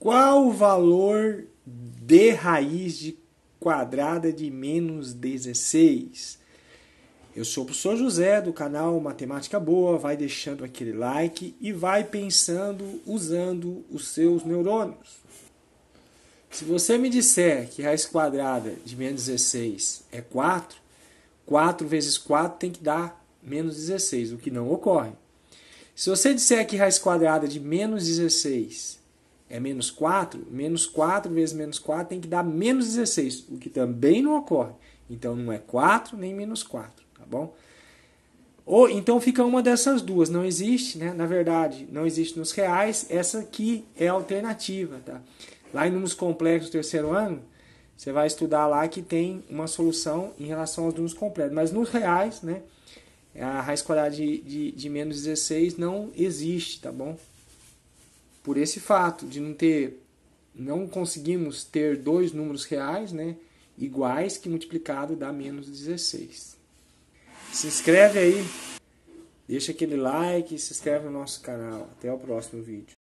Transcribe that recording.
Qual o valor de raiz de quadrada de menos 16? Eu sou o professor José do canal Matemática Boa. Vai deixando aquele like e vai pensando usando os seus neurônios. Se você me disser que raiz quadrada de menos 16 é 4, 4 vezes 4 tem que dar menos 16, o que não ocorre. Se você disser que raiz quadrada de menos 16 é menos 4, menos 4 vezes menos 4 tem que dar menos 16, o que também não ocorre. Então não é 4 nem menos 4, tá bom? Ou então fica uma dessas duas, não existe, né? Na verdade, não existe nos reais, essa aqui é a alternativa, tá? Lá em números complexos do terceiro ano, você vai estudar lá que tem uma solução em relação aos números completos, mas nos reais, né? A raiz quadrada de, de, de menos 16 não existe, tá bom? por esse fato de não ter, não conseguimos ter dois números reais, né, iguais que multiplicado dá menos 16. Se inscreve aí, deixa aquele like, se inscreve no nosso canal. Até o próximo vídeo.